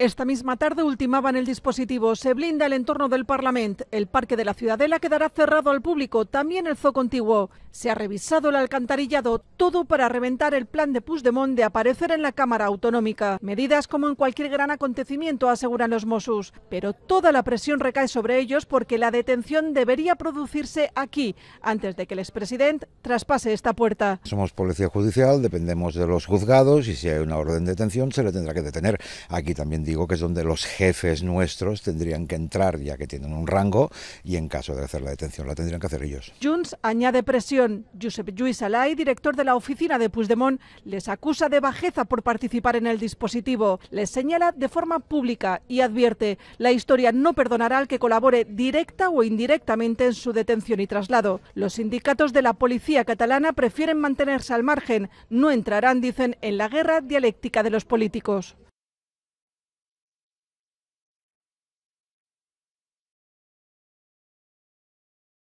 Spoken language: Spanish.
Esta misma tarde ultimaban el dispositivo. Se blinda el entorno del Parlamento. El parque de la Ciudadela quedará cerrado al público, también el zoo contiguo. Se ha revisado el alcantarillado, todo para reventar el plan de Puigdemont de aparecer en la Cámara Autonómica. Medidas como en cualquier gran acontecimiento, aseguran los Mossos. Pero toda la presión recae sobre ellos porque la detención debería producirse aquí, antes de que el expresidente traspase esta puerta. Somos policía judicial, dependemos de los juzgados y si hay una orden de detención se le tendrá que detener. Aquí también digo que es donde los jefes nuestros tendrían que entrar, ya que tienen un rango, y en caso de hacer la detención la tendrían que hacer ellos. Junts añade presión. Josep Lluís Alay, director de la oficina de Puigdemont, les acusa de bajeza por participar en el dispositivo. Les señala de forma pública y advierte, la historia no perdonará al que colabore directa o indirectamente en su detención y traslado. Los sindicatos de la policía catalana prefieren mantenerse al margen, no entrarán, dicen, en la guerra dialéctica de los políticos.